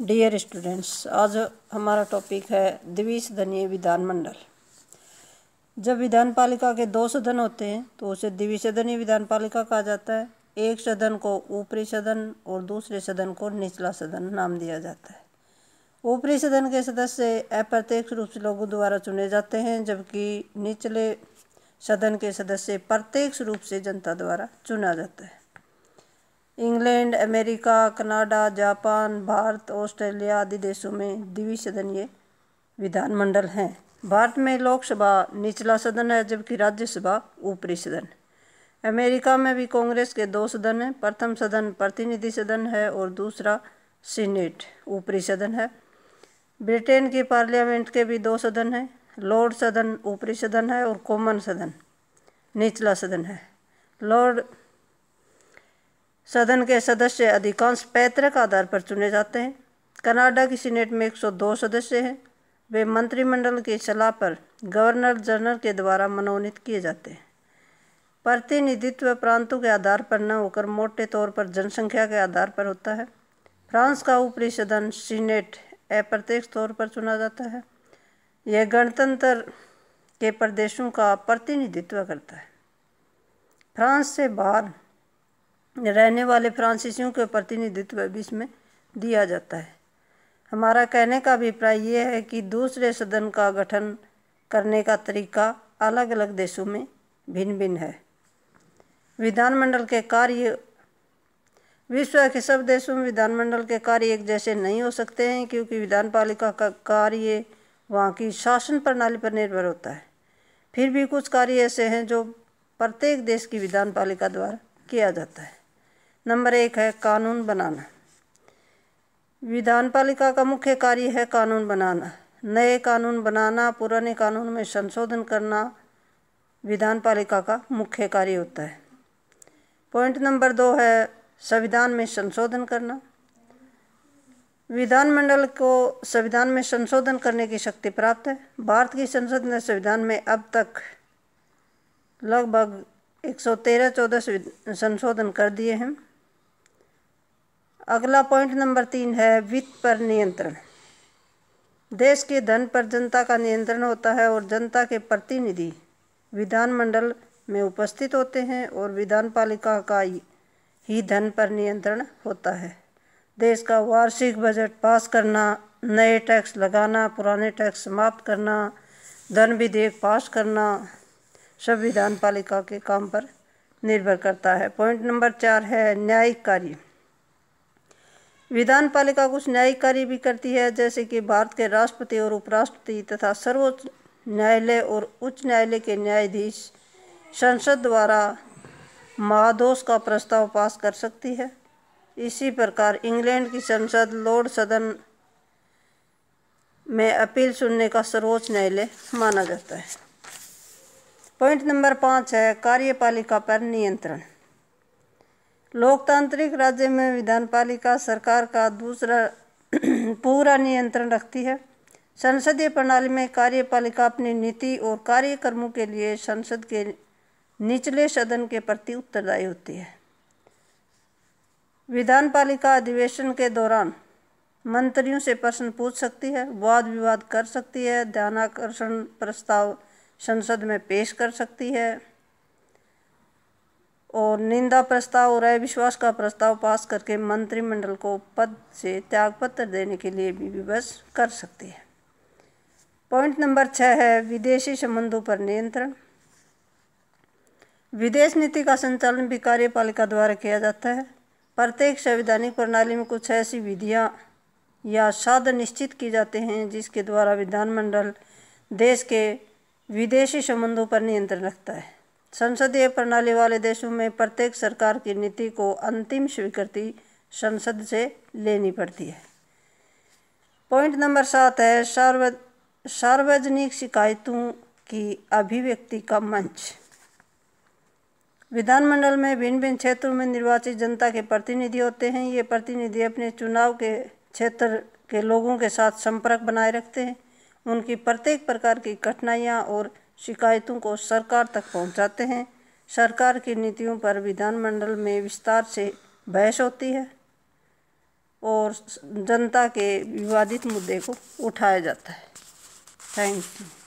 dear students आज हमारा topic है द्विसदनीय विधानमंडल जब विधान पालिका के दो सदन होते हैं तो उसे द्विसदनीय विधान पालिका कहा जाता है एक सदन को ऊपरी सदन और दूसरे सदन को निचला सदन नाम दिया जाता है ऊपरी सदन के सदस्य अप्रत्यक्ष रूप से लोगों द्वारा चुने जाते हैं जबकि निचले सदन के सदस्य प्रत्यक्ष रूप से जनता द्वारा चुना जाता है England America Canada Japan Bharat Australia आदि देशों में द्विसदनीय विधानमंडल हैं भारत में लोकसभा निचला सदन है जबकि राज्यसभा ऊपरी सदन अमेरिका में भी कांग्रेस के दो सदन हैं प्रथम सदन प्रतिनिधि सदन है और दूसरा सीनेट ऊपरी सदन है ब्रिटेन की पार्लियामेंट के भी दो सदन हैं लॉर्ड सदन ऊपरी सदन है और कॉमन सदन निचला सदन है लॉर्ड सदन के सदस्य अधिकांश पैतृक आधार पर चुने जाते हैं कनाडा की सीनेट में 102 सदस्य हैं वे मंत्रिमंडल की सलाह पर गवर्नर जनरल के द्वारा मनोनीत किए जाते हैं प्रतिनिधित्व प्रांतों के आधार पर न होकर मोटे तौर पर जनसंख्या के आधार पर होता है फ्रांस का ऊपरी सदन सीनेट अप्रत्यक्ष तौर पर चुना जाता है यह गणतंत्र के प्रदेशों का प्रतिनिधित्व करता है फ्रांस से बाहर रहने वाले फ्रांसीसियों के प्रतिनिधित्व विश्व में दिया जाता है हमारा कहने का अभिप्राय यह है कि दूसरे सदन का गठन करने का तरीका अलग अलग देशों में भिन्न भिन्न है विधानमंडल के कार्य विश्व के सब देशों में विधानमंडल के कार्य एक जैसे नहीं हो सकते हैं क्योंकि विधानपालिका का कार्य वहाँ की शासन प्रणाली पर निर्भर होता है फिर भी कुछ कार्य ऐसे हैं जो प्रत्येक देश की विधानपालिका द्वारा किया जाता है नंबर एक है कानून बनाना विधान पालिका का मुख्य कार्य है कानून बनाना नए कानून बनाना पुराने कानून में संशोधन करना विधान पालिका का मुख्य कार्य होता है पॉइंट नंबर दो है संविधान में संशोधन करना विधानमंडल को संविधान में संशोधन करने की शक्ति प्राप्त है भारत की संसद ने संविधान में अब तक लगभग 113 सौ संशोधन कर दिए हैं अगला पॉइंट नंबर तीन है वित्त पर नियंत्रण देश के धन पर जनता का नियंत्रण होता है और जनता के प्रतिनिधि विधानमंडल में उपस्थित होते हैं और विधान पालिका का ही धन पर नियंत्रण होता है देश का वार्षिक बजट पास करना नए टैक्स लगाना पुराने टैक्स समाप्त करना धन विधेयक पास करना सब विधान पालिका के काम पर निर्भर करता है पॉइंट नंबर चार है न्यायिक कार्य विधान पालिका कुछ न्यायिक कार्य भी करती है जैसे कि भारत के राष्ट्रपति और उपराष्ट्रपति तथा सर्वोच्च न्यायालय और उच्च न्यायालय के न्यायाधीश संसद द्वारा महादोष का प्रस्ताव पास कर सकती है इसी प्रकार इंग्लैंड की संसद लॉर्ड सदन में अपील सुनने का सर्वोच्च न्यायालय माना जाता है पॉइंट नंबर पाँच है कार्यपालिका पर नियंत्रण लोकतांत्रिक राज्य में विधानपालिका सरकार का दूसरा पूरा नियंत्रण रखती है संसदीय प्रणाली में कार्यपालिका अपनी नीति और कार्यक्रमों के लिए संसद के निचले सदन के प्रति उत्तरदायी होती है विधान पालिका अधिवेशन के दौरान मंत्रियों से प्रश्न पूछ सकती है वाद विवाद कर सकती है ध्यानाकर्षण प्रस्ताव संसद में पेश कर सकती है और निंदा प्रस्ताव और अविश्वास का प्रस्ताव पास करके मंत्रिमंडल को पद से त्यागपत्र देने के लिए भी विवश कर सकती है पॉइंट नंबर छः है विदेशी संबंधों पर नियंत्रण विदेश नीति का संचालन भी कार्यपालिका द्वारा किया जाता है प्रत्येक संवैधानिक प्रणाली में कुछ ऐसी विधियाँ या साधन निश्चित किए जाते हैं जिसके द्वारा विधानमंडल देश के विदेशी संबंधों पर नियंत्रण रखता है संसदीय प्रणाली वाले देशों में प्रत्येक सरकार की नीति को अंतिम स्वीकृति संसद से लेनी पड़ती है पॉइंट नंबर सात है सार्व सार्वजनिक शिकायतों की अभिव्यक्ति का मंच विधानमंडल में भिन्न भिन्न क्षेत्रों में निर्वाचित जनता के प्रतिनिधि होते हैं ये प्रतिनिधि अपने चुनाव के क्षेत्र के लोगों के साथ संपर्क बनाए रखते हैं उनकी प्रत्येक प्रकार की कठिनाइयाँ और शिकायतों को सरकार तक पहुंचाते हैं सरकार की नीतियों पर विधानमंडल में विस्तार से बहस होती है और जनता के विवादित मुद्दे को उठाया जाता है थैंक यू